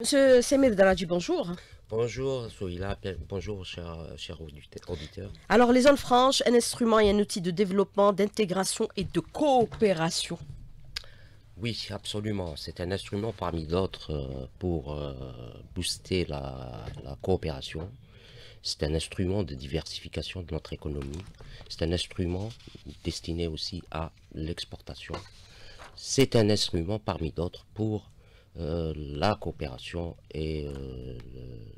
Monsieur Semed bonjour. Bonjour Souila. bonjour chers cher auditeurs. Alors les zones franches, un instrument et un outil de développement, d'intégration et de coopération. Oui, absolument. C'est un instrument parmi d'autres euh, pour euh, booster la coopération. C'est un instrument de diversification de notre économie. C'est un instrument destiné aussi à l'exportation. C'est un instrument parmi d'autres pour euh, la coopération et euh,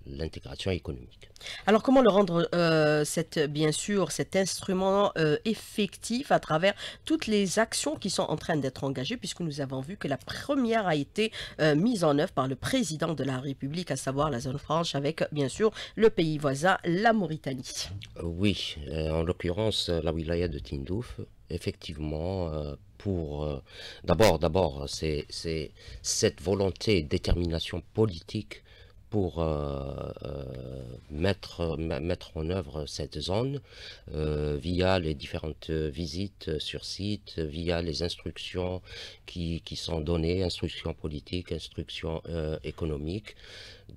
l'intégration économique. Alors comment le rendre, euh, bien sûr, cet instrument effectif à travers toutes les actions qui sont en train d'être engagées, puisque nous avons vu que la première a été mise en œuvre par le président de la République, à savoir la zone franche, avec bien sûr le pays voisin, la Mauritanie. Oui, en l'occurrence, la wilaya de Tindouf, effectivement, pour... Euh, d'abord, d'abord, c'est cette volonté, détermination politique pour euh, euh, mettre, mettre en œuvre cette zone via les différentes visites sur site, via les instructions qui, sont données, instructions politiques, instructions économiques.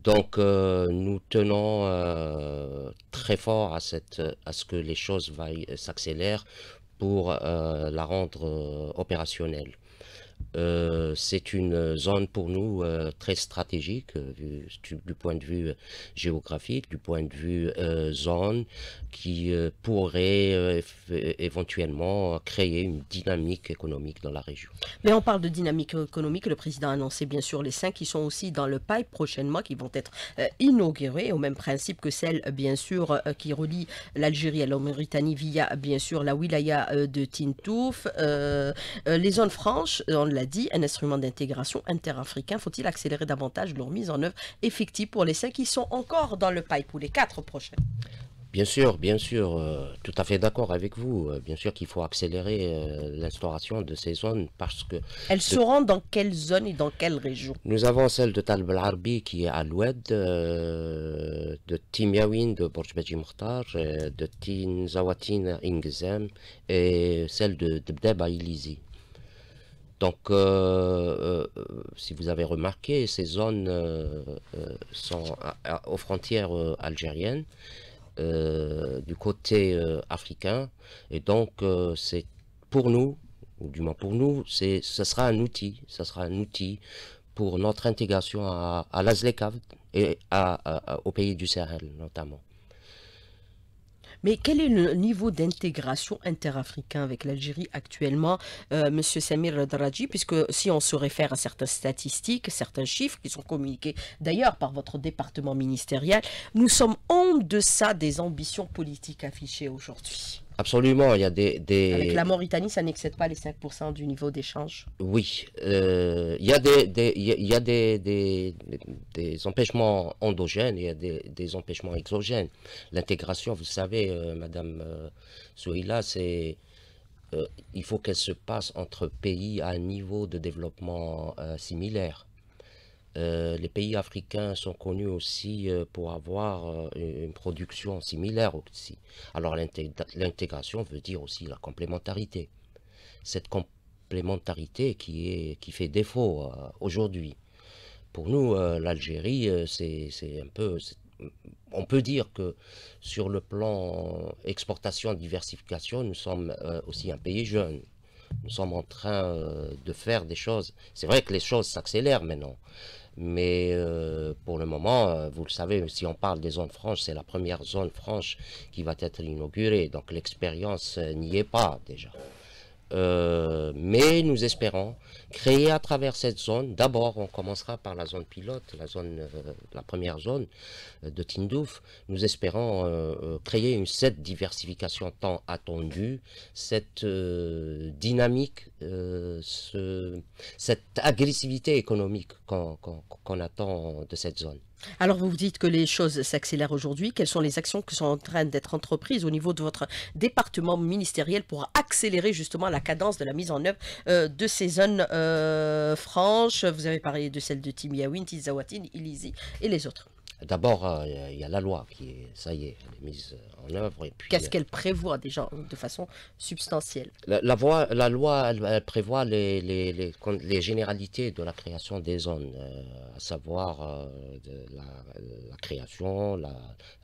Donc nous tenons très fort à, cette, à ce que les choses s'accélèrent pour euh, la rendre euh, opérationnelle. Euh, c'est une zone pour nous euh, très stratégique euh, du, point de vue géographique, du point de vue zone, qui pourrait éventuellement créer une dynamique économique dans la région. Mais on parle de dynamique économique. Le président a annoncé bien sûr les cinq qui sont aussi dans le pipe prochainement, qui vont être inaugurées au même principe que celle bien sûr qui relie l'Algérie à la Mauritanie via bien sûr la wilaya de Tintouf. les zones franches, on l'a dit, un instrument d'intégration interafricain. Faut-il accélérer davantage leur mise en œuvre effective pour les cinq qui sont encore dans le pipe ou les quatre prochains Bien sûr, bien sûr, euh, tout à fait d'accord avec vous. Euh, bien sûr qu'il faut accélérer euh, l'instauration de ces zones parce que... Elles seront dans quelle zone et dans quelle région Nous avons celle de tal arbi qui est à l'oued, de Timiawin, de Borjbeji Mokhtar, de Tinzawatin Ingzem et celle de Debdeb à Ilizi. Donc, euh, euh, si vous avez remarqué, ces zones euh, sont aux frontières algériennes, du côté africain, et donc c'est pour nous, ou du moins pour nous, c'est, sera un outil, ça sera un outil pour notre intégration à, à et au pays du Sahel notamment. Mais quel est le niveau d'intégration interafricain avec l'Algérie actuellement, euh, Monsieur Samir Draji, puisque si on se réfère à certaines statistiques, certains chiffres qui sont communiqués d'ailleurs par votre département ministériel, nous sommes en deçà des ambitions politiques affichées aujourd'hui. Absolument, il y a des... des... Avec la Mauritanie, ça n'excède pas les 5% du niveau d'échange. Oui, euh, il y a, des, des il y a des, des, empêchements endogènes, il y a des, empêchements exogènes. L'intégration, vous savez, euh, Madame Souila, euh, c'est... il faut qu'elle se passe entre pays à un niveau de développement similaire. Euh, les pays africains sont connus aussi euh, pour avoir euh, une production similaire aussi. Alors l'intégration veut dire aussi la complémentarité. Cette complémentarité qui, est, qui fait défaut aujourd'hui. Pour nous, l'Algérie, c'est un peu... On peut dire que sur le plan exportation-diversification, nous sommes aussi un pays jeune nous sommes en train euh, de faire des choses. C'est vrai que les choses s'accélèrent maintenant. Mais euh, pour le moment, euh, vous le savez, si on parle des zones franches, c'est la première zone franche qui va être inaugurée. Donc l'expérience n'y est pas déjà. Euh, mais nous espérons créer à travers cette zone, d'abord on commencera par la zone pilote, la, zone, euh, la première zone euh, de Tindouf, nous espérons créer une, cette diversification tant attendue, cette dynamique, cette agressivité économique qu'on attend de cette zone. Alors vous dites que les choses s'accélèrent aujourd'hui. Quelles sont les actions qui sont en train d'être entreprises au niveau de votre département ministériel pour accélérer justement la cadence de la mise en œuvre euh, de ces zones euh, franches Vous avez parlé de celles de Timiaouine, Tizawatin, Ilizi et les autres. D'abord, euh, il y a la loi qui est, ça y est, elle est mise euh, en œuvre. Qu'est-ce euh, qu'elle prévoit déjà de façon substantielle la, la, la, loi, elle, prévoit les, les, les, généralités de la création des zones, à savoir la, création, la,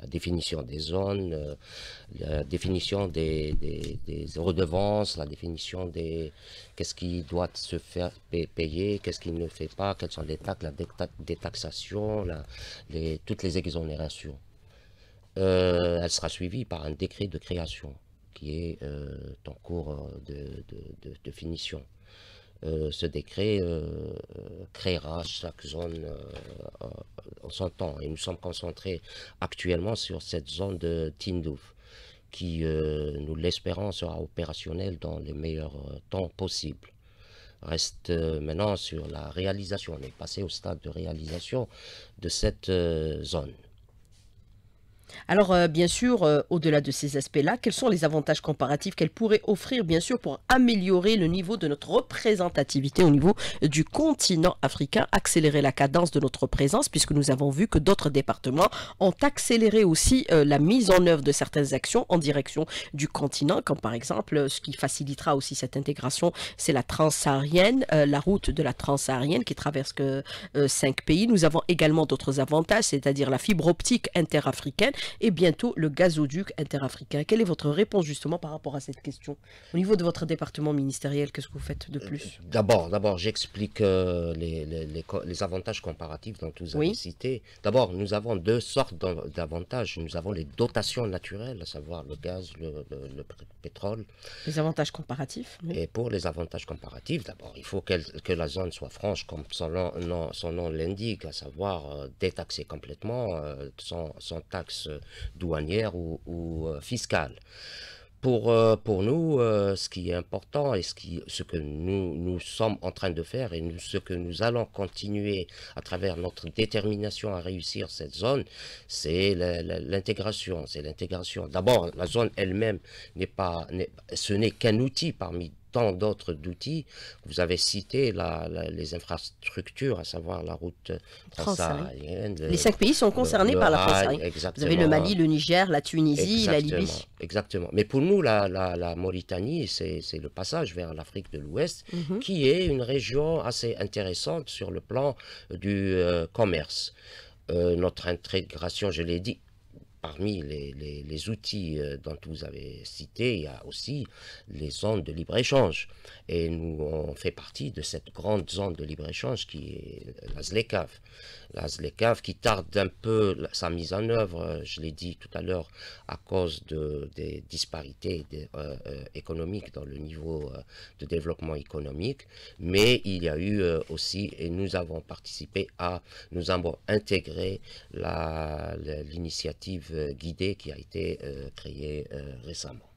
définition des zones, la définition des, des, redevances, la définition des qu'est-ce qui doit se faire payer, qu'est-ce qui ne fait pas, quelles sont les taxes, la détaxation, les toutes les exonérations. Euh, elle sera suivie par un décret de création qui est euh, en cours euh, de, finition. ce décret créera chaque zone en son temps. Et nous sommes concentrés actuellement sur cette zone de Tindouf qui, nous l'espérons, sera opérationnelle dans les meilleurs temps possibles reste euh, maintenant sur la réalisation. On est passé au stade de réalisation de cette euh, zone. Alors, euh, bien sûr, euh, au-delà de ces aspects-là, quels sont les avantages comparatifs qu'elle pourrait offrir, bien sûr, pour améliorer le niveau de notre représentativité au niveau du continent africain, accélérer la cadence de notre présence, puisque nous avons vu que d'autres départements ont accéléré aussi euh, la mise en œuvre de certaines actions en direction du continent, comme par exemple, ce qui facilitera aussi cette intégration, c'est la transsaharienne, la route de la transsaharienne qui traverse que, cinq pays. Nous avons également d'autres avantages, c'est-à-dire la fibre optique interafricaine, et bientôt le gazoduc interafricain. Quelle est votre réponse justement par rapport à cette question Au niveau de votre département ministériel, qu'est-ce que vous faites de euh, plus D'abord, d'abord, j'explique euh, les, les, les, avantages comparatifs dont vous avez cité. D'abord, nous avons deux sortes d'avantages. Nous avons les dotations naturelles, à savoir le gaz, le, pétrole. Les avantages comparatifs Et pour les avantages comparatifs, d'abord, il faut que la zone soit franche, comme son nom, son nom l'indique, à savoir euh, détaxer complètement, sans, sans taxe Douanière ou, euh, fiscale. fiscales. Pour, euh, pour nous, euh, ce qui est important et ce, ce que nous, nous sommes en train de faire et ce que nous allons continuer à travers notre détermination à réussir cette zone, c'est l'intégration. C'est l'intégration. D'abord, la zone elle-même n'est pas, ce n'est qu'un outil parmi tant d'autres d'outils. Vous avez cité les infrastructures, à savoir la route transsaharienne. Les cinq pays sont concernés par la France. Vous avez le Mali, le Niger, la Tunisie, la Libye. Exactement. Mais pour nous, la, la Mauritanie, c'est le passage vers l'Afrique de l'Ouest, mhm. qui est une région assez intéressante sur le plan du euh, commerce. Euh, notre intégration, je l'ai dit, parmi les, outils euh, dont vous avez cité, il y a aussi les zones de libre-échange. Et nous, on fait partie de cette grande zone de libre-échange qui est la ZLECAF. La qui tarde un peu sa mise en œuvre, euh, je l'ai dit tout à l'heure, à cause de, des disparités euh, économiques dans le niveau de développement économique. Mais il y a eu aussi, et nous avons participé à, nous avons intégré l'initiative euh, guidée qui a été euh, créé euh, récemment.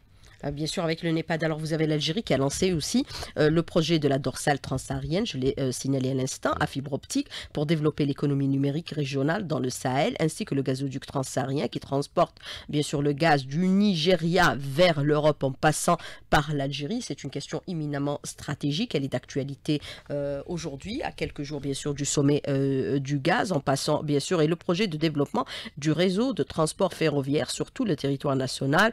Euh, bien sûr avec le NEPAD. Alors vous avez l'Algérie qui a lancé aussi euh, le projet de la dorsale transsaharienne, je l'ai euh, signalé à l'instant, à fibre optique, pour développer l'économie numérique régionale dans le Sahel, ainsi que le gazoduc transsaharien qui transporte bien sûr le gaz du Nigeria vers l'Europe en passant par l'Algérie. C'est une question imminemment stratégique, elle est d'actualité aujourd'hui, à quelques jours bien sûr du sommet du gaz, en passant bien sûr, et le projet de développement du réseau de transport ferroviaire sur tout le territoire national,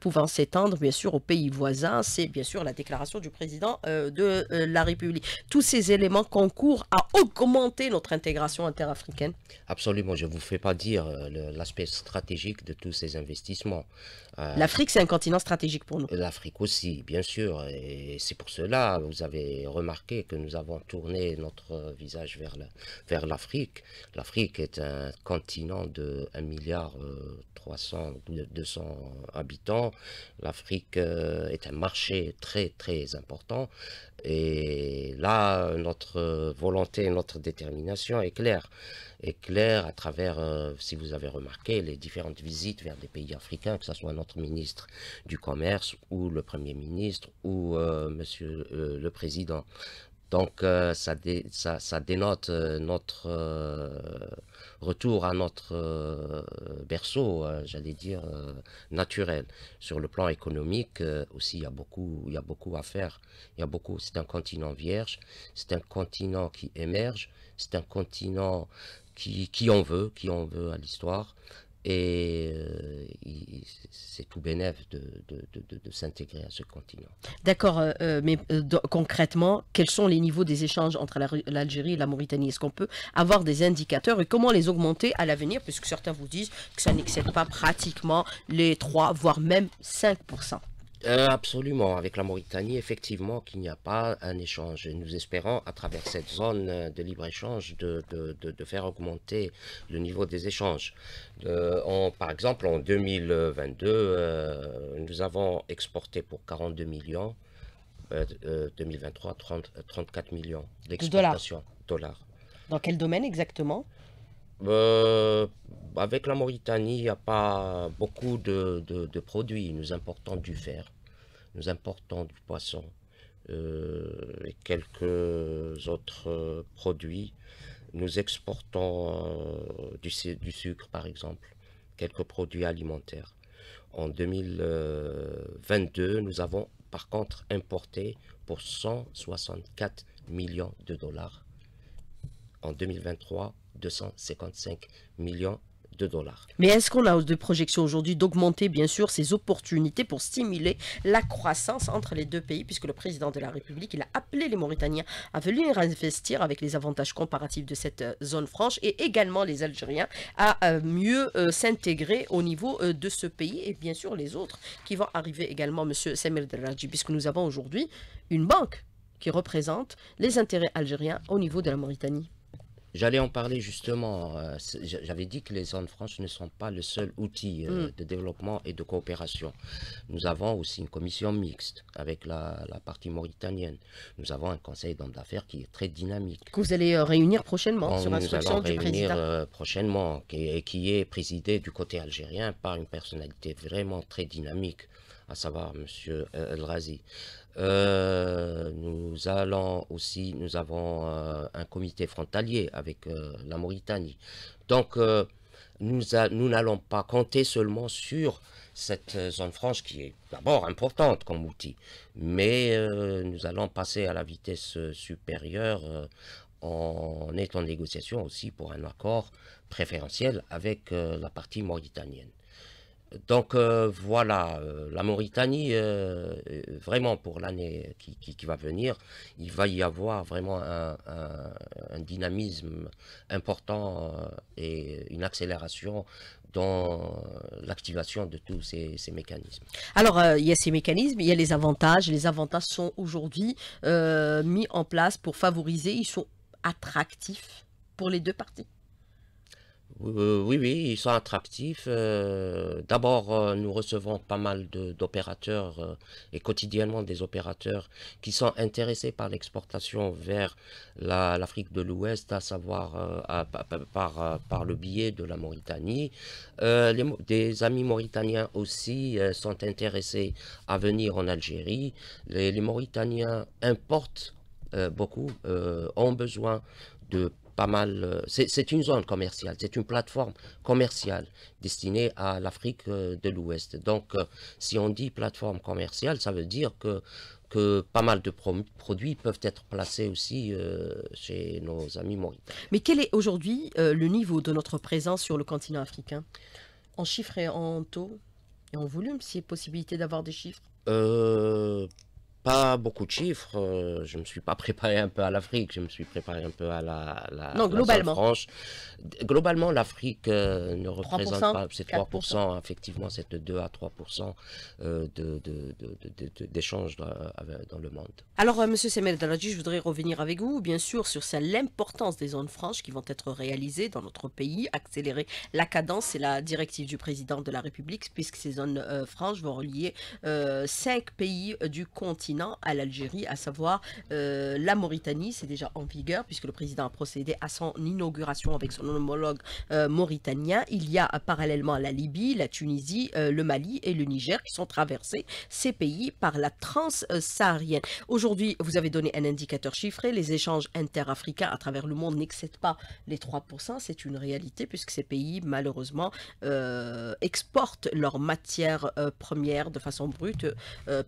pouvant s'étendre bien sûr aux pays voisins, c'est bien sûr la déclaration du président euh, de euh, la République. Tous ces éléments concourent à augmenter notre intégration interafricaine. Absolument, je ne vous fais pas dire euh, l'aspect stratégique de tous ces investissements. Euh, L'Afrique, c'est un continent stratégique pour nous. L'Afrique aussi, bien sûr. Et c'est pour cela, vous avez remarqué que nous avons tourné notre visage vers l'Afrique. vers L'Afrique est un continent de 1 milliard 200 euh, habitants. L'Afrique euh, est un marché très, très important. Et là, notre volonté, notre détermination est claire. Est claire à travers, euh, si vous avez remarqué, les différentes visites vers des pays africains, que ce soit notre ministre du Commerce ou le Premier ministre ou euh, Monsieur euh, le Président donc euh, ça, dénote euh, notre euh, retour à notre berceau, j'allais dire, naturel. Sur le plan économique aussi, il y, a beaucoup, il y a beaucoup à faire. Il y a beaucoup. C'est un continent vierge, c'est un continent qui émerge, c'est un continent qui, on veut, qui on veut à l'histoire. Et euh, c'est tout bénéfice de, s'intégrer à ce continent. D'accord, euh, euh, mais concrètement, quels sont les niveaux des échanges entre l'Algérie et la Mauritanie Est-ce qu'on peut avoir des indicateurs et comment les augmenter à l'avenir Puisque certains vous disent que ça n'excède pas pratiquement les 3, voire même 5%. Euh, absolument, avec la Mauritanie, effectivement, qu'il n'y a pas un échange. Nous espérons, à travers cette zone euh, de libre-échange, de, faire augmenter le niveau des échanges. Euh, par exemple, en 2022, nous avons exporté pour 42 millions, 2023, 30, 34 millions d'exportations. dollars. Dans quel domaine exactement euh, avec la Mauritanie, il n'y a pas beaucoup de, produits. Nous importons du fer, nous importons du poisson euh, et quelques autres produits. Nous exportons euh, du, du sucre, par exemple, quelques produits alimentaires. En 2022, nous avons par contre importé pour 164 millions de dollars. En 2023, 255 millions de dollars. Mais est-ce qu'on a de projections aujourd'hui d'augmenter, bien sûr, ces opportunités pour stimuler la croissance entre les deux pays, puisque le président de la République, il a appelé les Mauritaniens à venir investir avec les avantages comparatifs de cette euh, zone franche et également les Algériens à euh, mieux euh, s'intégrer au niveau de ce pays et bien sûr les autres qui vont arriver également, Monsieur Semel Deladji, puisque nous avons aujourd'hui une banque qui représente les intérêts algériens au niveau de la Mauritanie. J'allais en parler justement. Euh, j'avais dit que les zones France ne sont pas le seul outil euh, hmm. de développement et de coopération. Nous avons aussi une commission mixte avec la, partie mauritanienne. Nous avons un conseil d'hommes d'affaires qui est très dynamique. Que vous allez euh, réunir prochainement sur sur l'instruction du réunir, président. prochainement et qui, qui est présidé du côté algérien par une personnalité vraiment très dynamique à savoir M. El Razi. Euh, nous allons aussi, nous avons euh, un comité frontalier avec euh, la Mauritanie. Donc, nous n'allons pas compter seulement sur cette zone franche qui est d'abord importante comme outil, mais nous allons passer à la vitesse supérieure en étant en négociation aussi pour un accord préférentiel avec la partie mauritanienne. Donc euh, voilà, euh, la Mauritanie, euh, vraiment pour l'année qui, va venir, il va y avoir vraiment un, dynamisme important et une accélération dans l'activation de tous ces, mécanismes. Alors, il y a ces mécanismes, il y a les avantages. Les avantages sont aujourd'hui mis en place pour favoriser, ils sont attractifs pour les deux parties. Euh, oui, oui, ils sont attractifs. Euh, d'abord, euh, nous recevons pas mal d'opérateurs et quotidiennement des opérateurs qui sont intéressés par l'exportation vers l'Afrique de l'Ouest, à savoir par, le biais de la Mauritanie. des amis mauritaniens aussi sont intéressés à venir en Algérie. les, Mauritaniens importent beaucoup ont besoin de pas mal. Euh, c'est une zone commerciale, c'est une plateforme commerciale destinée à l'Afrique euh, de l'Ouest. Donc, euh, si on dit plateforme commerciale, ça veut dire que que pas mal de produits peuvent être placés aussi chez nos amis mauritains. Mais quel est aujourd'hui le niveau de notre présence sur le continent africain En chiffres et en taux et en volume, si y possibilité d'avoir des chiffres pas beaucoup de chiffres. Euh, je ne me suis pas préparé un peu à l'Afrique. Je me suis préparé un peu à la. la globalement. Globalement, l'Afrique euh, ne représente pas. ces 3%, effectivement, c'est 2 à 3% euh, d'échanges de, dans, le monde. Alors, M. Monsieur Semel Daladji, je voudrais revenir avec vous, bien sûr, sur l'importance des zones franches qui vont être réalisées dans notre pays, accélérer la cadence et la directive du président de la République, puisque ces zones franches vont relier cinq pays du continent à l'Algérie, à savoir euh, la Mauritanie. C'est déjà en vigueur puisque le président a procédé à son inauguration avec son homologue euh, mauritanien. Il y a euh, parallèlement la Libye, la Tunisie, le Mali et le Niger qui sont traversés, ces pays, par la transsaharienne. Aujourd'hui, vous avez donné un indicateur chiffré. Les échanges interafricains à travers le monde n'excèdent pas les 3%. C'est une réalité puisque ces pays, malheureusement, exportent leurs matières premières de façon brute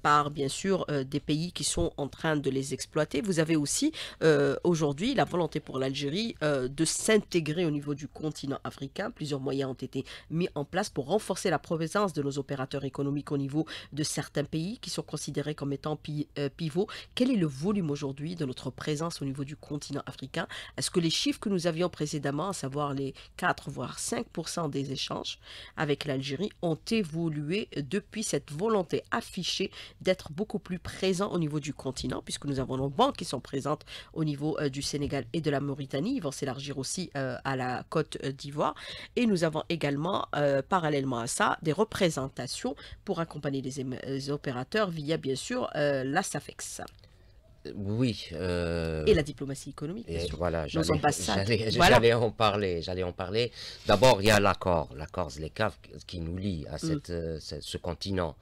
par, bien sûr, des pays qui sont en train de les exploiter. Vous avez aussi euh, aujourd'hui la volonté pour l'Algérie euh, de s'intégrer au niveau du continent africain. Plusieurs moyens ont été mis en place pour renforcer la présence de nos opérateurs économiques au niveau de certains pays qui sont considérés comme étant euh, pivots. Quel est le volume aujourd'hui de notre présence au niveau du continent africain Est-ce que les chiffres que nous avions précédemment, à savoir les 4 voire 5% des échanges avec l'Algérie, ont évolué depuis cette volonté affichée d'être beaucoup plus près présents au niveau du continent, puisque nous avons nos banques qui sont présentes au niveau euh, du Sénégal et de la Mauritanie. Ils vont s'élargir aussi euh, à la Côte d'Ivoire. Et nous avons également, euh, parallèlement à ça, des représentations pour accompagner les opérateurs via, bien sûr, la SAFEX. Oui. Euh, et la diplomatie économique, Voilà, j'allais en parler. J'allais en parler. D'abord, il y a l'accord, l'accord Zlekav qui nous lie à mm. cette, euh, ce, continent.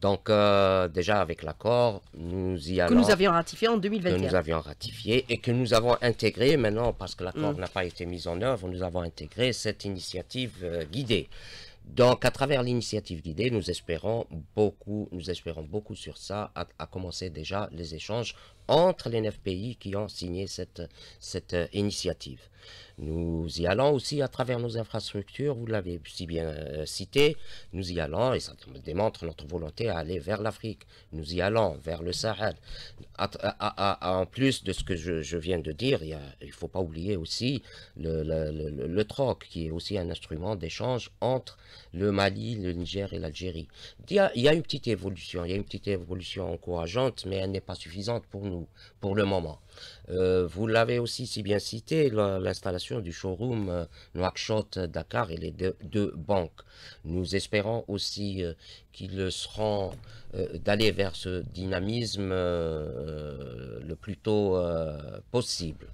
Donc, euh, déjà avec l'accord, nous y allons. Que nous avions ratifié en 2021. Que nous avions ratifié et que nous avons intégré maintenant, parce que l'accord mm. n'a pas été mis en œuvre, nous avons intégré cette initiative guidée. Donc, à travers l'initiative guidée, nous espérons beaucoup, nous espérons beaucoup sur ça, à, à, commencer déjà les échanges entre les neuf pays qui ont signé cette, cette euh, initiative. Nous y allons aussi à travers nos infrastructures, vous l'avez si bien euh, cité, nous y allons, et ça démontre notre volonté à aller vers l'Afrique, nous y allons vers le Sahel. en plus de ce que je, viens de dire, il ne faut pas oublier aussi le, troc, qui est aussi un instrument d'échange entre le Mali, le Niger et l'Algérie. Il, il y a une petite évolution, il y a une petite évolution encourageante, mais elle n'est pas suffisante pour nous pour le moment. Euh, vous l'avez aussi si bien cité, l'installation du showroom euh, Dakar et les deux, banques. Nous espérons aussi euh, qu'ils seront euh, d'aller vers ce dynamisme le plus tôt possible.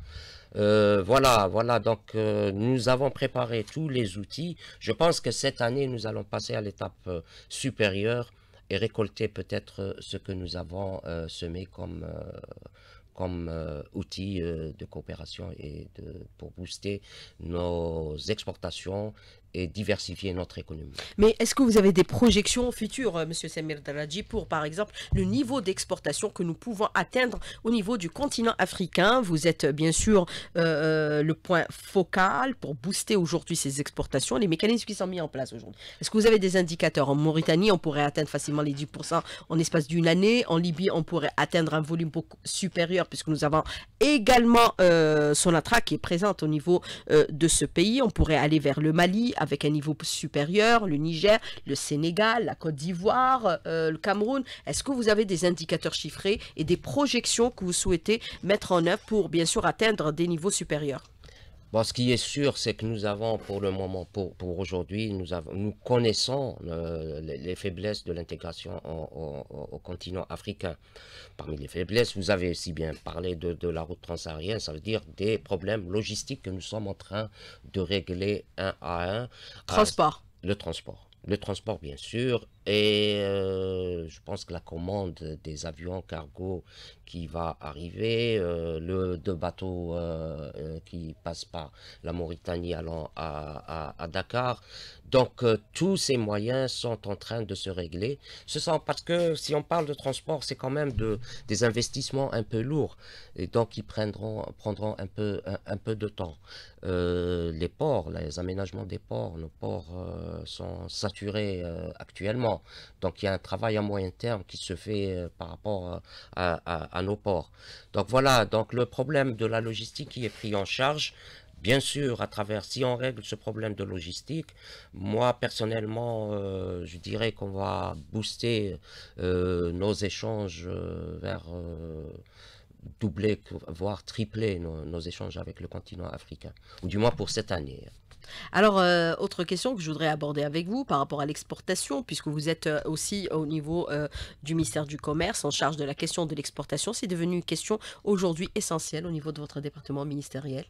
voilà, voilà. Donc, nous avons préparé tous les outils. Je pense que cette année, nous allons passer à l'étape supérieure et récolter peut-être euh, ce que nous avons euh, semé comme, euh, comme outil de coopération et de, pour booster nos exportations et diversifier notre économie. Mais est-ce que vous avez des projections futures, euh, M. Samir Daladji, pour par exemple le niveau d'exportation que nous pouvons atteindre au niveau du continent africain Vous êtes euh, bien sûr euh, le point focal pour booster aujourd'hui ces exportations, les mécanismes qui sont mis en place aujourd'hui. Est-ce que vous avez des indicateurs En Mauritanie, on pourrait atteindre facilement les 10% en espace d'une année. En Libye, on pourrait atteindre un volume beaucoup supérieur puisque nous avons également son Sonatra qui est présente au niveau de ce pays. On pourrait aller vers le Mali, avec un niveau supérieur, le Niger, le Sénégal, la Côte d'Ivoire, euh, le Cameroun. Est-ce que vous avez des indicateurs chiffrés et des projections que vous souhaitez mettre en œuvre pour bien sûr atteindre des niveaux supérieurs ce qui est sûr, c'est que nous avons pour le moment, pour, aujourd'hui, nous, avons, nous connaissons euh, les, faiblesses de l'intégration au, continent africain. Parmi les faiblesses, vous avez aussi bien parlé de, la route transsaharienne, ça veut dire des problèmes logistiques que nous sommes en train de régler un à un. Euh, transport. le transport. Le transport, bien sûr, et euh, je pense que la commande des avions cargo qui va arriver, euh, le deux bateaux euh, qui passent par la Mauritanie allant à, Dakar. Donc tous ces moyens sont en train de se régler. Ce sont parce que si on parle de transport, c'est quand même de, des investissements un peu lourds et donc ils prendront, prendront un, peu, un peu de temps. les ports, les aménagements des ports, nos ports sont saturés actuellement. Donc il y a un travail à moyen terme qui se fait euh, par rapport euh, à, nos ports. Donc voilà, donc le problème de la logistique qui est pris en charge, Bien sûr, à travers, si on règle ce problème de logistique, moi personnellement, euh, je dirais qu'on va booster nos échanges vers doubler, voire tripler nos échanges avec le continent africain, ou du moins pour cette année. Alors, euh, autre question que je voudrais aborder avec vous par rapport à l'exportation, puisque vous êtes euh, aussi au niveau euh, du ministère du Commerce en charge de la question de l'exportation. C'est devenu une question aujourd'hui essentielle au niveau de votre département ministériel.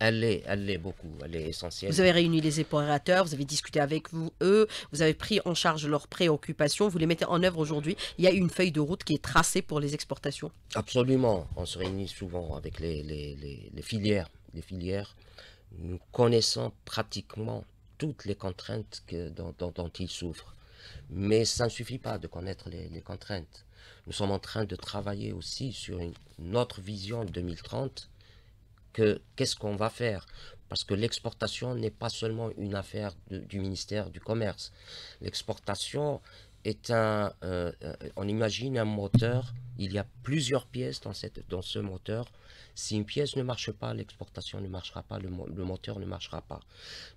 Elle est, elle est beaucoup, elle est essentielle. Vous avez réuni les exportateurs, vous avez discuté avec vous, eux, vous avez pris en charge leurs préoccupations, vous les mettez en œuvre aujourd'hui. Il y a une feuille de route qui est tracée pour les exportations. Absolument, on se réunit souvent avec les filières, les filières nous connaissons pratiquement toutes les contraintes dont, dont, ils souffrent. Mais ça ne suffit pas de connaître les, contraintes. Nous sommes en train de travailler aussi sur une, autre vision 2030 que qu'est-ce qu'on va faire parce que l'exportation n'est pas seulement une affaire du ministère du Commerce. L'exportation est un, euh, euh, on imagine un moteur, il y a plusieurs pièces dans, cette, dans ce moteur si une pièce ne marche pas, l'exportation ne marchera pas, le, moteur ne marchera pas.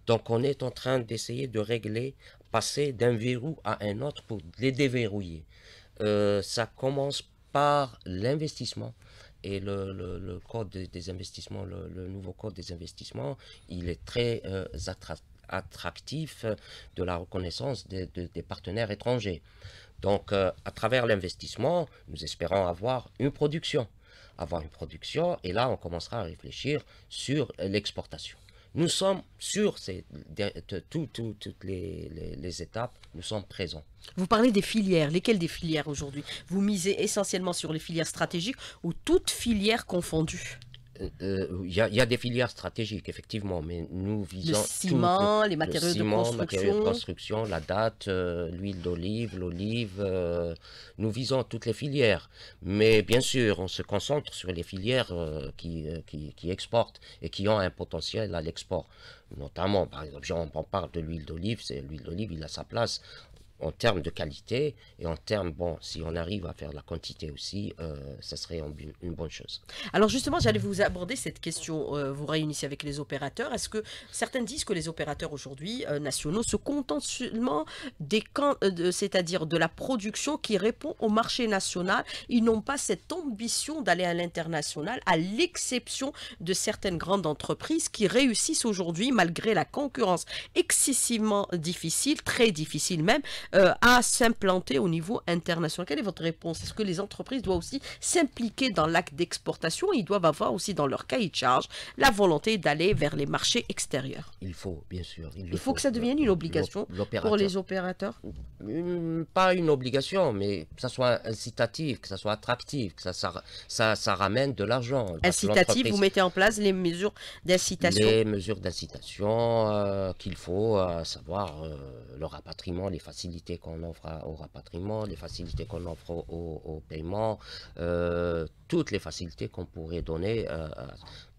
Donc on est en train d'essayer de régler, passer d'un verrou à un autre pour les déverrouiller. Euh, ça commence par l'investissement et le, code des investissements, le, nouveau code des investissements, il est très euh, attractif euh, de la reconnaissance des, partenaires étrangers. Donc, à travers l'investissement, nous espérons avoir une production avoir une production, et là on commencera à réfléchir sur l'exportation. Nous sommes sur toutes les étapes, nous sommes présents. Vous parlez des filières. Lesquelles des filières aujourd'hui Vous misez essentiellement sur les filières stratégiques ou toutes filières confondues euh, il y, a des filières stratégiques, effectivement, mais nous visons... Le ciment, les matériaux, de construction. construction. la date, euh, l'huile d'olive, l'olive. Euh, nous visons toutes les filières. Mais bien sûr, on se concentre sur les filières qui, qui, qui exportent et qui ont un potentiel à l'export notamment, par exemple, on parle de l'huile d'olive, c'est l'huile d'olive, il a sa place en termes de qualité et en termes, bon, si on arrive à faire de la quantité aussi, euh, ça serait une, bonne chose. Alors justement, j'allais vous aborder cette question. Euh, vous réunissez avec les opérateurs. Est-ce que certains disent que les opérateurs aujourd'hui euh, nationaux se contentent seulement des euh, c'est-à-dire de la production qui répond au marché national Ils n'ont pas cette ambition d'aller à l'international, à l'exception de certaines grandes entreprises qui réussissent aujourd'hui malgré la concurrence excessivement difficile, très difficile même, euh, à s'implanter au niveau international. Quelle est votre réponse Est-ce que les entreprises doivent aussi s'impliquer dans l'acte d'exportation Ils doivent avoir aussi dans leur cahier de charge la volonté d'aller vers les marchés extérieurs. Il faut, bien sûr. Il, faut, que ça devienne une obligation pour les opérateurs. Euh, pas une obligation, mais que ça soit incitatif, que ça soit attractif, que ça, ça, ça, ramène de l'argent. Incitatif, vous mettez en place les mesures d'incitation Les mesures d'incitation euh, qu'il faut, à euh, savoir le rapatriement, les facilités qu'on offre au rapatriement, les facilités qu'on offre au, paiement, toutes les facilités qu'on pourrait donner.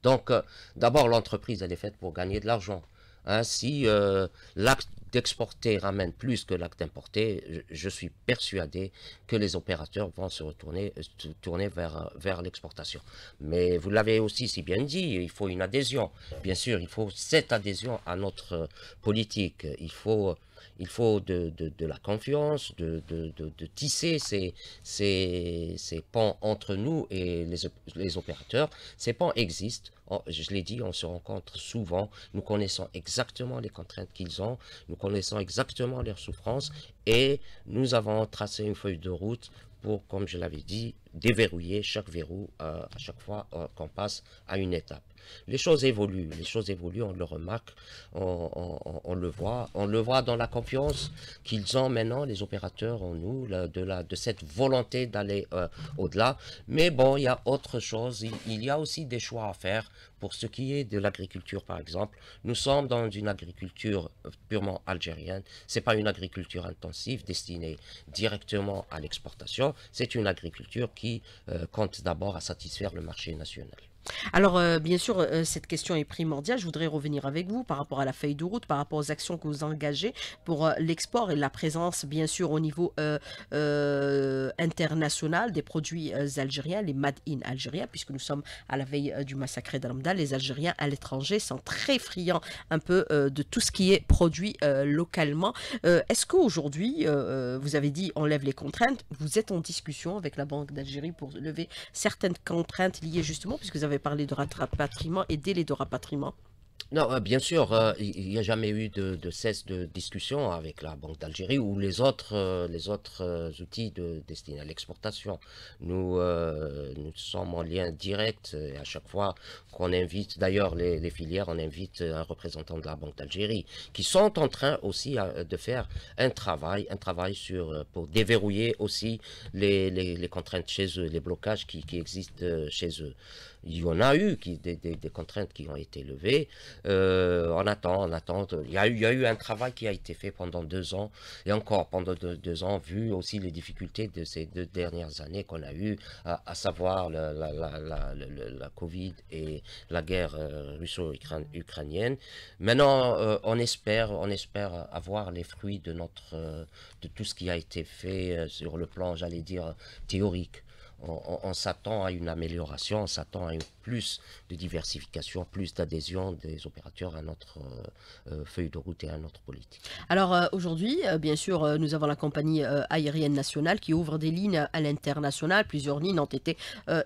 donc, d'abord, l'entreprise, elle est faite pour gagner de l'argent. Ainsi, hein, si l'acte d'exporter ramène plus que l'acte importé, je, suis persuadé que les opérateurs vont se retourner euh, tourner vers, vers l'exportation. Mais vous l'avez aussi si bien dit, il faut une adhésion. Bien sûr, il faut cette adhésion à notre politique. Il faut euh, il faut de, la confiance, de, tisser ces, pans entre nous et les, opérateurs. Ces ponts existent. je l'ai dit, on se rencontre souvent. Nous connaissons exactement les contraintes qu'ils ont. Nous connaissons exactement leurs souffrances. Et nous avons tracé une feuille de route pour, comme je l'avais dit, déverrouiller chaque verrou euh, à, chaque fois euh, qu'on passe à une étape. Les choses évoluent, les choses évoluent, on le remarque, on, le voit, on le voit dans la confiance qu'ils ont maintenant, les opérateurs en nous, de, la, de cette volonté d'aller euh, au-delà. Mais bon, il y a autre chose, il, il y a aussi des choix à faire pour ce qui est de l'agriculture, par exemple, nous sommes dans une agriculture purement algérienne. C'est pas une agriculture intensive destinée directement à l'exportation. C'est une agriculture qui qui euh, compte d'abord à satisfaire le marché national. Alors, euh, bien sûr, euh, cette question est primordiale. Je voudrais revenir avec vous par rapport à la feuille de route, par rapport aux actions que vous engagez pour euh, l'export et la présence, bien sûr, au niveau international des produits algériens, les Mad in Algérie, puisque nous sommes à la veille du massacre d'Alamda. Les Algériens à l'étranger sont très friands un peu de tout ce qui est produit localement. Est-ce qu'aujourd'hui, vous avez dit on lève les contraintes, vous êtes en discussion avec la Banque d'Algérie pour lever certaines contraintes liées justement, puisque vous avez avez parlé de rapatriement, aider les deux rapatriements. Non, euh, bien sûr, euh, il n'y a jamais eu de, cesse de discussion avec la Banque d'Algérie ou les autres, euh, les autres outils de, destinés à l'exportation. Nous, nous sommes en lien direct et à chaque fois qu'on invite, d'ailleurs les, filières, on invite un représentant de la Banque d'Algérie qui sont en train aussi de faire un travail, un travail sur, pour déverrouiller aussi les, contraintes chez eux, les blocages qui existent chez eux. Il y en a eu qui, des, contraintes qui ont été levées. on euh, attend, on attend. Il y, a eu, il y, eu, un travail qui a été fait pendant deux ans et encore pendant deux, ans, vu aussi les difficultés de ces deux dernières années qu'on a eues, à, savoir la, Covid et la guerre euh, russo-ukrainienne. Maintenant, euh, on espère, on espère avoir les fruits de notre, de tout ce qui a été fait sur le plan, j'allais dire, théorique on, s'attend à une amélioration, on s'attend à plus de diversification, plus d'adhésion des opérateurs à notre euh, euh, feuille de route et à notre politique. Alors euh, aujourd'hui, bien sûr, nous avons la compagnie aérienne nationale qui ouvre des lignes à l'international. Plusieurs lignes ont été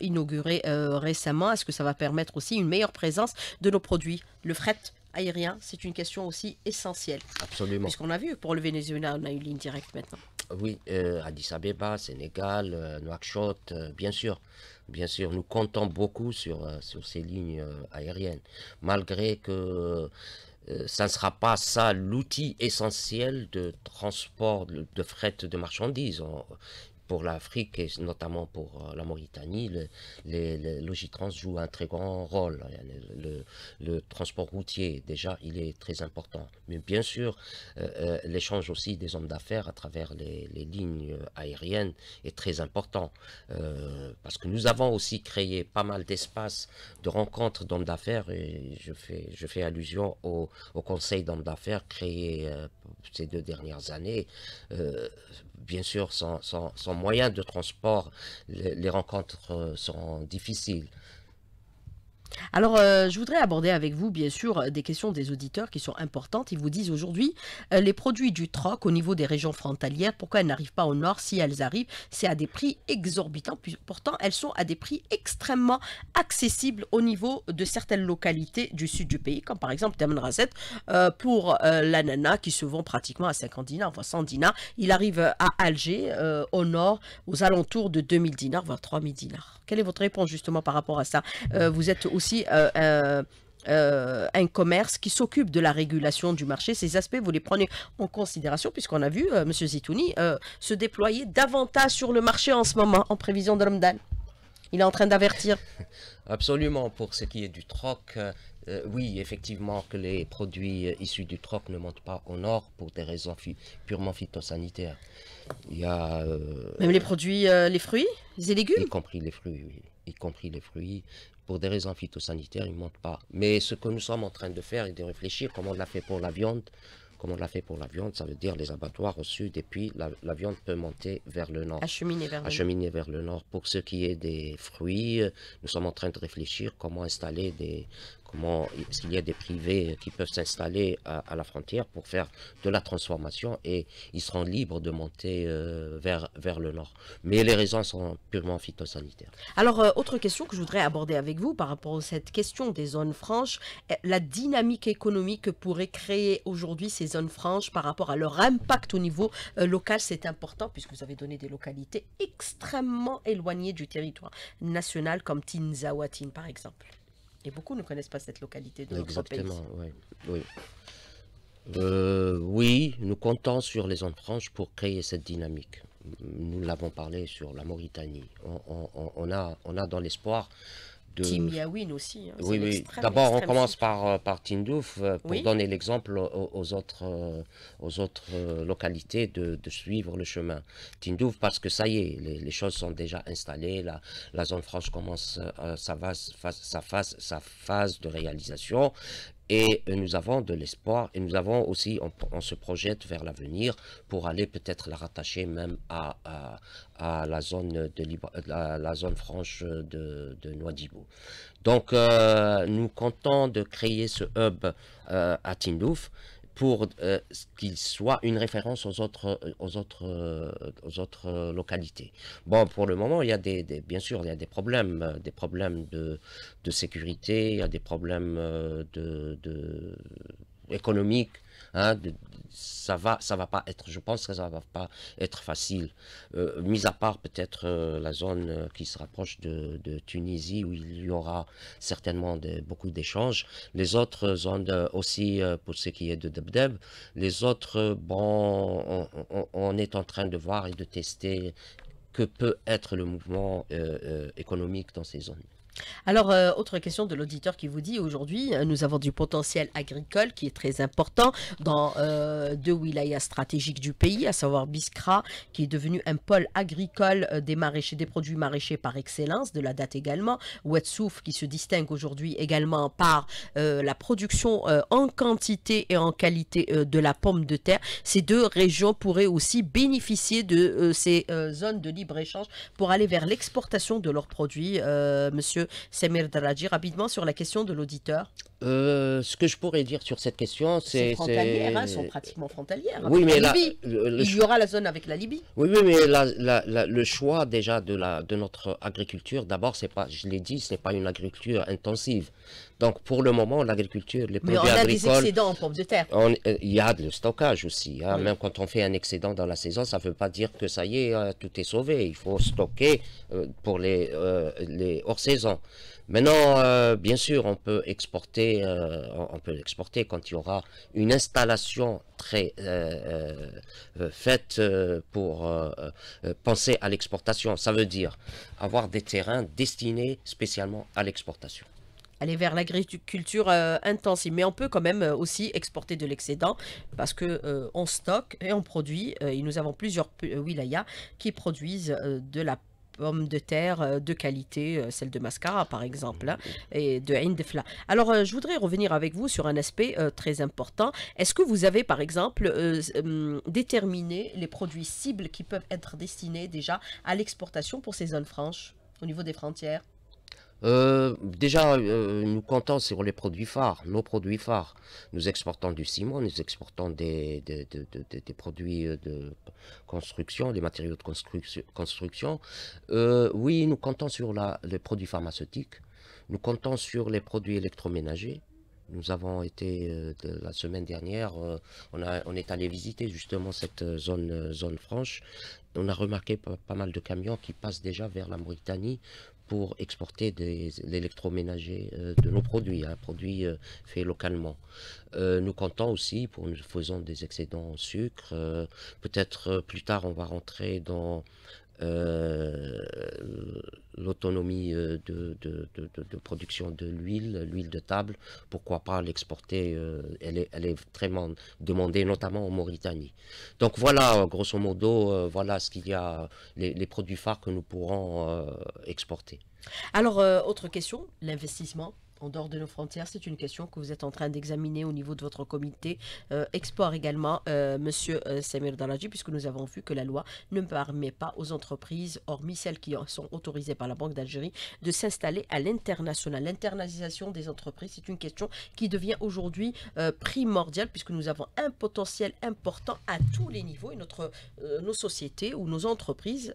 inaugurées récemment. Est-ce que ça va permettre aussi une meilleure présence de nos produits Le fret aérien, c'est une question aussi essentielle. Absolument. qu'on a vu, pour le Venezuela, on a une ligne directe maintenant. Oui, euh, Addis Abeba, Sénégal, euh, Nouakchott, euh, bien sûr. Bien sûr, nous comptons beaucoup sur, ces lignes aériennes, malgré que ça ne sera pas ça l'outil essentiel de transport de fret de marchandises pour l'Afrique et notamment pour euh, la Mauritanie, les, logis Logitrans joue un très grand rôle. Le, transport routier, déjà, il est très important. Mais bien sûr, euh, euh, l'échange aussi des hommes d'affaires à travers les, lignes aériennes est très important. parce que nous avons aussi créé pas mal d'espaces de rencontres d'hommes d'affaires. Et je fais, je fais allusion au, conseil d'hommes d'affaires créé ces deux dernières années bien sûr, sans, sans, moyens de transport, les rencontres euh, sont difficiles. Alors, euh, je voudrais aborder avec vous, bien sûr, des questions des auditeurs qui sont importantes. Ils vous disent aujourd'hui, euh, les produits du troc au niveau des régions frontalières, pourquoi elles n'arrivent pas au nord Si elles arrivent, c'est à des prix exorbitants. Pourtant, elles sont à des prix extrêmement accessibles au niveau de certaines localités du sud du pays, comme par exemple Taman euh, pour l'ananas qui se vend pratiquement à 50 dinars, voire 100 dinars. Il arrive à Alger, au nord, aux alentours de 2000 dinars, voire 3000 dinars. Quelle est votre réponse justement par rapport à ça Vous êtes aussi euh, euh, euh, un commerce qui s'occupe de la régulation du marché. Ces aspects, vous les prenez en considération puisqu'on a vu, Monsieur M. Zitouni, se déployer davantage sur le marché en ce moment en prévision de Ramadan. Il est en train d'avertir. Absolument, pour ce qui est du troc, oui, effectivement, que les produits issus du troc ne montent pas au nord pour des raisons purement phytosanitaires. Il y a. Même les produits, les fruits, les légumes Y compris les fruits, Y compris les fruits pour des raisons phytosanitaires, ils ne montent pas. Mais ce que nous sommes en train de faire et de réfléchir, comme on l'a fait pour la viande, comme on l'a fait pour la viande, ça veut dire les abattoirs au sud et puis la, viande peut monter vers le nord. Acheminer vers, vers le nord. Pour ce qui est des fruits, euh, nous sommes en train de réfléchir comment installer des, Comment est-ce qu'il y a des privés qui peuvent s'installer à, la frontière pour faire de la transformation et ils seront libres de monter euh, vers, vers le nord. Mais les raisons sont purement phytosanitaires. Alors, euh, autre question que je voudrais aborder avec vous par rapport à cette question des zones franches, euh, la dynamique économique que pourraient créer aujourd'hui ces zones franches par rapport à leur impact au niveau local, c'est important puisque vous avez donné des localités extrêmement éloignées du territoire national comme Tinzawatin par exemple. Et beaucoup ne connaissent pas cette localité de Exactement, oui. Euh, oui, nous comptons sur les zones franches pour créer cette dynamique. Nous l'avons parlé sur la Mauritanie. a, on a dans l'espoir aussi. Hein. oui, oui. D'abord, on commence euh, par, Tindouf euh, pour donner l'exemple aux, autres, euh, aux autres localités de, suivre le chemin. Tindouf, parce que ça y est, les, choses sont déjà installées. La, zone franche commence sa phase de réalisation. Et nous avons de l'espoir et nous avons aussi, on, se projette vers l'avenir pour aller peut-être la rattacher même à, la, zone de euh, la, zone franche de, de Donc, euh, nous comptons de créer ce hub euh, à Tindouf pour euh, qu'il soit une référence aux autres, euh, aux autres, euh, autres localités. Bon, pour le moment, il y a des, bien sûr, il y a des problèmes, des problèmes de, sécurité, il y a des problèmes de, de économiques Hein, ça va, ça va pas être, je pense que ça va pas être facile, euh, mis à part peut-être euh, la zone euh, qui se rapproche de, Tunisie où il y aura certainement beaucoup d'échanges. Les autres zones aussi, pour ce qui est de Debdeb, les autres, bon, on, on est en train de voir et de tester que peut être le mouvement économique dans ces zones. Alors, euh, autre question de l'auditeur qui vous dit aujourd'hui, euh, nous avons du potentiel agricole qui est très important dans euh, deux wilayas stratégiques du pays, à savoir Biskra, qui est devenu un pôle agricole des maraîchers, des produits maraîchers par excellence, de la date également, tsouf qui se distingue aujourd'hui également par la production en quantité et en qualité de la pomme de terre. Ces deux régions pourraient aussi bénéficier de ces zones de libre-échange pour aller vers l'exportation de leurs produits, monsieur Samir Daraji rapidement sur la question de l'auditeur euh, ce que je pourrais dire sur cette question, c'est. frontalières, hein, sont pratiquement frontalières. Hein. oui, mais la Il y aura la zone avec la Libye. Oui, oui mais le choix déjà de, la, de notre agriculture, d'abord, c'est pas, je l'ai dit, ce n'est pas une agriculture intensive. Donc pour le moment, l'agriculture, les produits agricoles. Mais on a des excédents en pommes de terre. Il y a le stockage aussi. Hein. Même quand on fait un excédent dans la saison, ça ne veut pas dire que ça y est, euh, tout est sauvé. Il faut stocker euh, pour les, les hors saison. Maintenant, euh, bien sûr, on peut exporter, euh, on peut exporter quand il y aura une installation très euh, faite pour penser à l'exportation. Ça veut dire avoir des terrains destinés spécialement à l'exportation aller vers l'agriculture intensive. Mais on peut quand même aussi exporter de l'excédent parce que on stocke et on produit. et nous avons plusieurs wilayas qui produisent de la pommes de terre euh, de qualité, euh, celle de Mascara par exemple, hein, mmh. et de Indefla. Alors, euh, je voudrais revenir avec vous sur un aspect très important. Est-ce que vous avez par exemple déterminé les produits cibles qui peuvent être destinés déjà à l'exportation pour ces zones franches au niveau des frontières euh, déjà, euh, nous comptons sur les produits phares, nos produits phares. Nous exportons du ciment, nous exportons des, des, des, produits euh, de construction, des matériaux de construction. construction. oui, nous comptons sur la, les produits pharmaceutiques, nous comptons sur les produits électroménagers. Nous avons été, la semaine dernière, on, a, on, est allé visiter justement cette zone, zone franche. On a remarqué pas, mal de camions qui passent déjà vers la Mauritanie pour exporter des l'électroménager, euh, de nos produits, un hein, produit euh, fait localement. Euh, nous comptons aussi, pour nous faisons des excédents en sucre, peut-être plus tard on va rentrer dans euh, l'autonomie euh, de, production de l'huile, l'huile de table, pourquoi pas l'exporter, euh, elle, est, elle est très demandée, notamment en Mauritanie. Donc voilà, grosso modo, voilà ce qu'il y a, les, les, produits phares que nous pourrons exporter. Alors, autre question, l'investissement en dehors de nos frontières C'est une question que vous êtes en train d'examiner au niveau de votre comité euh, Export également, euh, Monsieur euh, Samir Dalaji, puisque nous avons vu que la loi ne permet pas aux entreprises, hormis celles qui sont autorisées par la Banque d'Algérie, de s'installer à l'international. L'internalisation des entreprises, c'est une question qui devient aujourd'hui primordiale, puisque nous avons un potentiel important à tous les niveaux, et notre, nos sociétés ou nos entreprises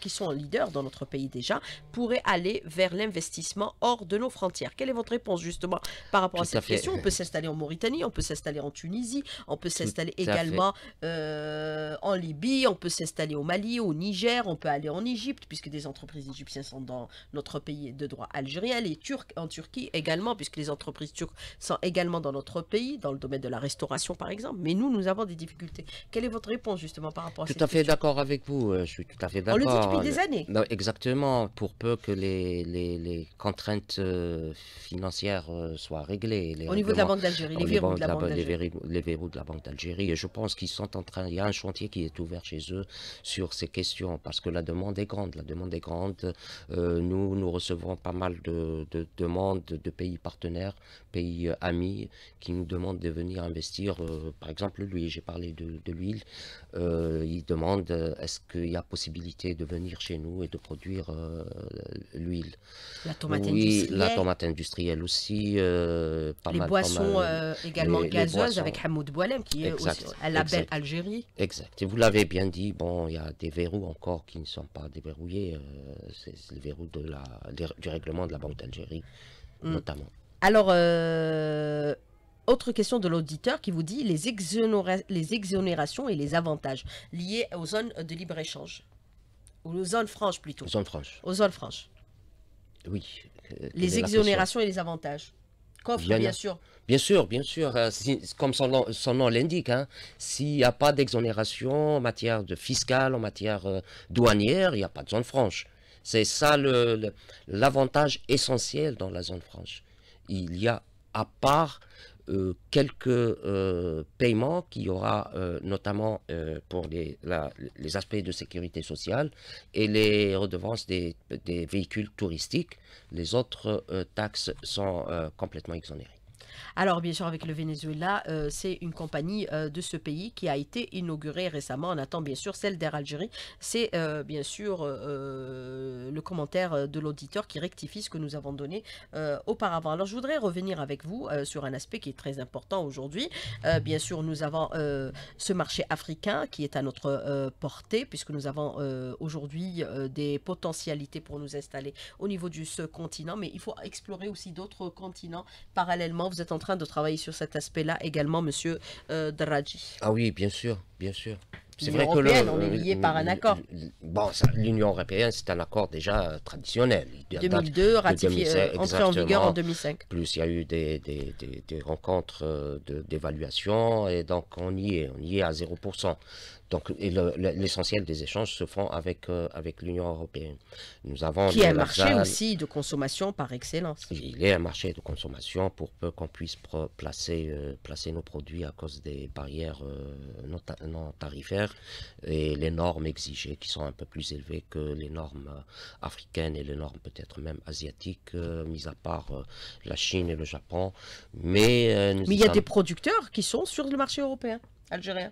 qui sont leaders dans notre pays déjà, pourraient aller vers l'investissement hors de nos frontières. Quelle est votre réponse justement par rapport à cette question On peut s'installer en Mauritanie, on peut s'installer en Tunisie, on peut s'installer également euh, en Libye, on peut s'installer au Mali, au Niger, on peut aller en Égypte puisque des entreprises égyptiennes sont dans notre pays de droit algérien, les Turcs en Turquie également puisque les entreprises turques sont également dans notre pays, dans le domaine de la restauration par exemple. Mais nous, nous avons des difficultés. Quelle est votre réponse justement par rapport à tout cette Tout à fait d'accord avec vous. Euh, je suis tout à fait d'accord. On le dit depuis euh, des années. exactement. Pour peu que les, les contraintes financière euh, soit réglée Au niveau de la Banque d'Algérie, les, verrous de la, Banque d'Algérie. Et je pense qu'ils sont en train, il y a un chantier qui est ouvert chez eux sur ces questions, parce que la demande est grande. La demande est grande. Euh, nous, nous recevons pas mal de, demandes de pays partenaires, pays euh, amis, qui nous demandent de venir investir. par exemple, lui, j'ai parlé de, l'huile. il demande est-ce qu'il y a possibilité de venir chez nous et de produire l'huile. La tomate oui, La tomate industrielle aussi. Euh, les boissons euh, également gazeuses avec Hamoud Boualem, qui est aussi un label Algérie. Exact. Et vous l'avez bien dit, bon, il y a des verrous encore qui ne sont pas déverrouillés. Euh, c'est le verrou de la, du règlement de la Banque d'Algérie, mm. notamment. Alors, euh, autre question de l'auditeur qui vous dit les, les, exonérations et les avantages liés aux zones de libre-échange. Ou aux zones franches plutôt. Aux zones franches. Aux zones franches. Oui, euh, les exonérations et les avantages. Coffre, bien, sûr. Bien sûr, bien sûr. Euh, comme son nom, l'indique, hein. s'il n'y a pas d'exonération en matière de fiscale, en matière euh, douanière, il n'y a pas de zone franche. C'est ça l'avantage essentiel dans la zone franche. Il y a, à part euh, quelques euh, paiements qu'il y aura euh, notamment pour les, les, aspects de sécurité sociale et les redevances des, des véhicules touristiques. Les autres taxes sont complètement exonérées. Alors, bien sûr, avec le Venezuela, euh, c'est une compagnie euh, de ce pays qui a été inaugurée récemment. en attendant bien sûr celle d'Air Algérie. C'est euh, bien sûr le commentaire de l'auditeur qui rectifie ce que nous avons donné auparavant. Alors, je voudrais revenir avec vous sur un aspect qui est très important aujourd'hui. bien sûr, nous avons ce marché africain qui est à notre portée, puisque nous avons aujourd'hui des potentialités pour nous installer au niveau de ce continent, mais il faut explorer aussi d'autres continents parallèlement en train de travailler sur cet aspect-là également, monsieur euh, Draghi. Ah oui, bien sûr, bien sûr. C'est vrai que on est lié euh, par un euh, accord. Bon, l'Union européenne, c'est un accord déjà traditionnel. 2002, ratifié, entré en vigueur en 2005. Plus, il y a eu des, des, des, des rencontres d'évaluation et donc on y est, on y est à 0%. Donc l'essentiel des échanges se font avec, euh, avec l'Union européenne. Nous avons qui est un marché aussi de consommation par excellence. Il est un marché de consommation pour peu qu'on puisse placer, euh, placer nos produits à cause des barrières euh, non, tarifaires et les normes exigées qui sont un peu plus élevées que les normes africaines et les normes peut-être même asiatiques, mis à part la Chine et le Japon. Mais, il y a des producteurs qui sont sur le marché européen, algérien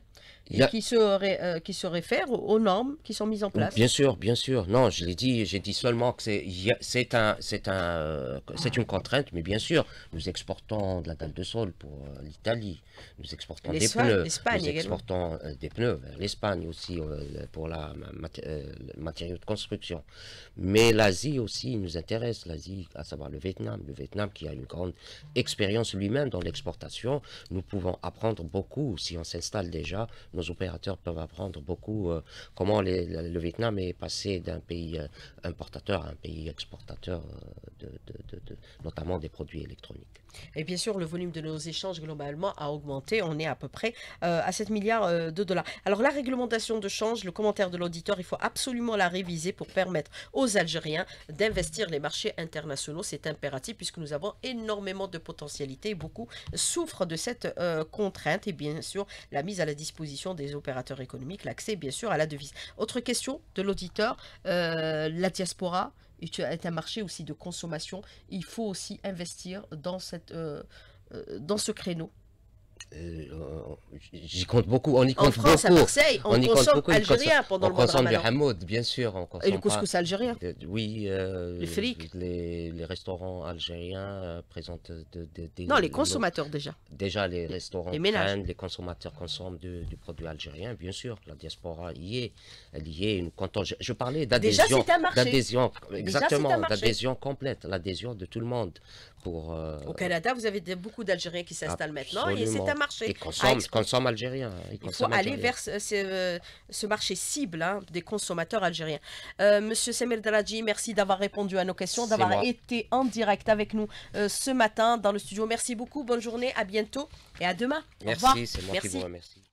qui, se euh, qui réfèrent aux normes qui sont mises en place. Bien sûr, bien sûr. Non, je l'ai dit, j'ai dit seulement que c'est un, c'est un, euh, c'est une contrainte, mais bien sûr, nous exportons de la dalle de sol pour euh, l'Italie, nous exportons des pneus, nous exportons des pneus vers l'Espagne aussi pour la matériau de construction. Mais l'Asie aussi nous intéresse, l'Asie, à savoir le Vietnam, le Vietnam qui a une grande expérience lui-même dans l'exportation. Nous pouvons apprendre beaucoup si on s'installe déjà opérateurs peuvent apprendre beaucoup euh, comment le, Vietnam est passé d'un pays euh, importateur à un pays exportateur, euh, de, notamment des produits électroniques. Et bien sûr, le volume de nos échanges globalement a augmenté. On est à peu près euh, à 7 milliards euh, de dollars. Alors la réglementation de change, le commentaire de l'auditeur, il faut absolument la réviser pour permettre aux Algériens d'investir les marchés internationaux. C'est impératif puisque nous avons énormément de potentialités beaucoup souffrent de cette euh, contrainte. Et bien sûr, la mise à la disposition des opérateurs économiques, l'accès bien sûr à la devise. Autre question de l'auditeur, la diaspora as un marché aussi de consommation. Il faut aussi investir dans, cette, euh, euh, dans ce créneau euh, euh, j'y compte beaucoup. On y compte en France, beaucoup. à Marseille, on, on consomme algérien pendant le mois de Ramadan. On consomme du bien sûr. On Et le couscous algérien Oui. Euh, les, restaurants algériens présentent des... non, les consommateurs déjà. Déjà, les restaurants les, les consommateurs consomment du, produit algérien, bien sûr. La diaspora y est. Elle y est. Une... je, parlais d'adhésion. D'adhésion, exactement. D'adhésion complète. L'adhésion de tout le monde. Euh, Au Canada, vous avez beaucoup d'Algériens qui s'installent maintenant et c'est un marché. Ils consomment, ah, algériens. Hein. Il faut aller vers euh, ce, marché cible hein, des consommateurs algériens. Euh, Monsieur Semir merci d'avoir répondu à nos questions, d'avoir été en direct avec nous ce matin dans le studio. Merci beaucoup, bonne journée, à bientôt et à demain. Merci, c'est moi merci.